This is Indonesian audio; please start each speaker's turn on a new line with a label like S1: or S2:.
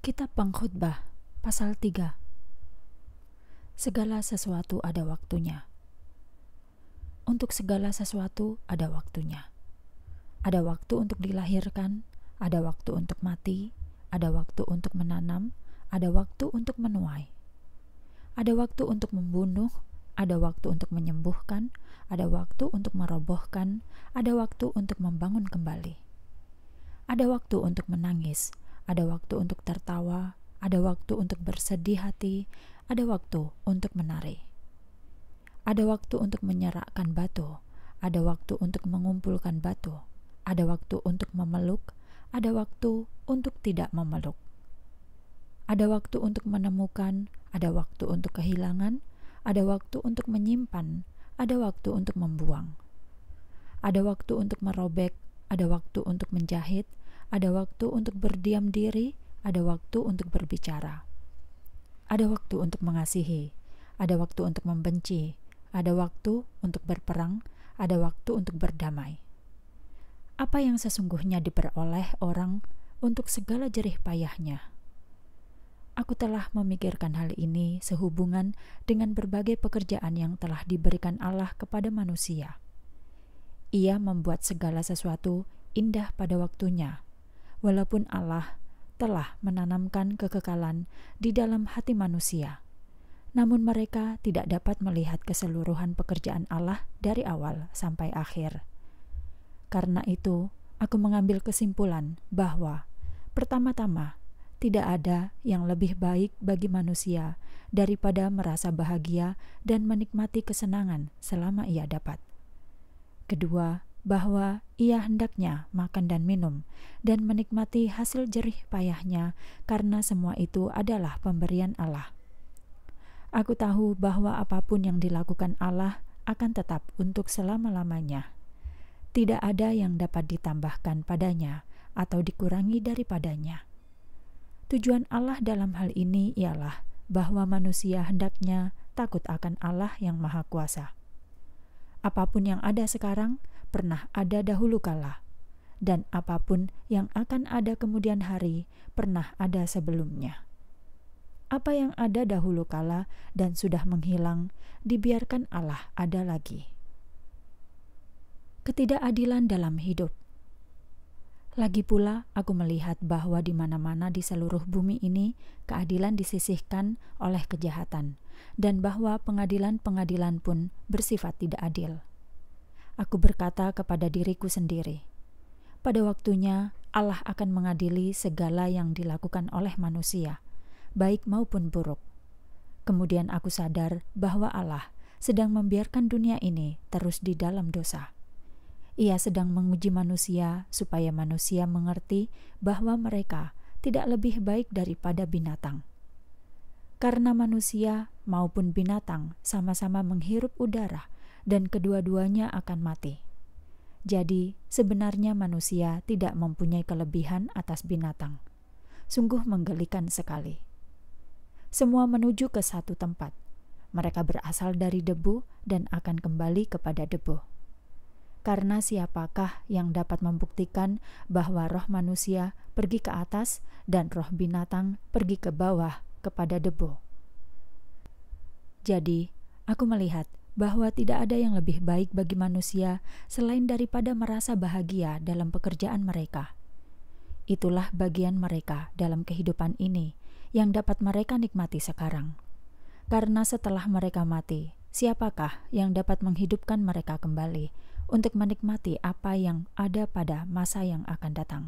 S1: Kitab Pengkhutbah pasal 3 Segala sesuatu ada waktunya. Untuk segala sesuatu ada waktunya. Ada waktu untuk dilahirkan, ada waktu untuk mati, ada waktu untuk menanam, ada waktu untuk menuai. Ada waktu untuk membunuh, ada waktu untuk menyembuhkan, ada waktu untuk merobohkan, ada waktu untuk membangun kembali. Ada waktu untuk menangis, ada waktu untuk tertawa, ada waktu untuk bersedih hati, ada waktu untuk menari. Ada waktu untuk menyerahkan batu, ada waktu untuk mengumpulkan batu, ada waktu untuk memeluk, ada waktu untuk tidak memeluk. Ada waktu untuk menemukan, ada waktu untuk kehilangan, ada waktu untuk menyimpan, ada waktu untuk membuang. Ada waktu untuk merobek, ada waktu untuk menjahit, ada waktu untuk berdiam diri, ada waktu untuk berbicara. Ada waktu untuk mengasihi, ada waktu untuk membenci, ada waktu untuk berperang, ada waktu untuk berdamai. Apa yang sesungguhnya diperoleh orang untuk segala jerih payahnya? Aku telah memikirkan hal ini sehubungan dengan berbagai pekerjaan yang telah diberikan Allah kepada manusia. Ia membuat segala sesuatu indah pada waktunya, walaupun Allah telah menanamkan kekekalan di dalam hati manusia. Namun, mereka tidak dapat melihat keseluruhan pekerjaan Allah dari awal sampai akhir. Karena itu, aku mengambil kesimpulan bahwa pertama-tama tidak ada yang lebih baik bagi manusia daripada merasa bahagia dan menikmati kesenangan selama ia dapat. Kedua, bahwa ia hendaknya makan dan minum, dan menikmati hasil jerih payahnya, karena semua itu adalah pemberian Allah. Aku tahu bahwa apapun yang dilakukan Allah akan tetap untuk selama-lamanya. Tidak ada yang dapat ditambahkan padanya atau dikurangi daripadanya. Tujuan Allah dalam hal ini ialah bahwa manusia hendaknya takut akan Allah yang Maha Kuasa. Apapun yang ada sekarang, pernah ada dahulu kala, dan apapun yang akan ada kemudian hari pernah ada sebelumnya. Apa yang ada dahulu kala dan sudah menghilang, dibiarkan Allah ada lagi. Ketidakadilan dalam hidup. Lagi pula, aku melihat bahwa di mana-mana di seluruh bumi ini keadilan disisihkan oleh kejahatan, dan bahwa pengadilan-pengadilan pun bersifat tidak adil. Aku berkata kepada diriku sendiri, "Pada waktunya Allah akan mengadili segala yang dilakukan oleh manusia, baik maupun buruk." Kemudian aku sadar bahwa Allah sedang membiarkan dunia ini terus di dalam dosa. Ia sedang menguji manusia supaya manusia mengerti bahwa mereka tidak lebih baik daripada binatang. Karena manusia maupun binatang sama-sama menghirup udara dan kedua-duanya akan mati. Jadi, sebenarnya manusia tidak mempunyai kelebihan atas binatang. Sungguh menggelikan sekali. Semua menuju ke satu tempat. Mereka berasal dari debu dan akan kembali kepada debu. Karena siapakah yang dapat membuktikan bahwa roh manusia pergi ke atas dan roh binatang pergi ke bawah kepada debu? Jadi, aku melihat bahwa tidak ada yang lebih baik bagi manusia selain daripada merasa bahagia dalam pekerjaan mereka. Itulah bagian mereka dalam kehidupan ini yang dapat mereka nikmati sekarang, karena setelah mereka mati, siapakah yang dapat menghidupkan mereka kembali untuk menikmati apa yang ada pada masa yang akan datang?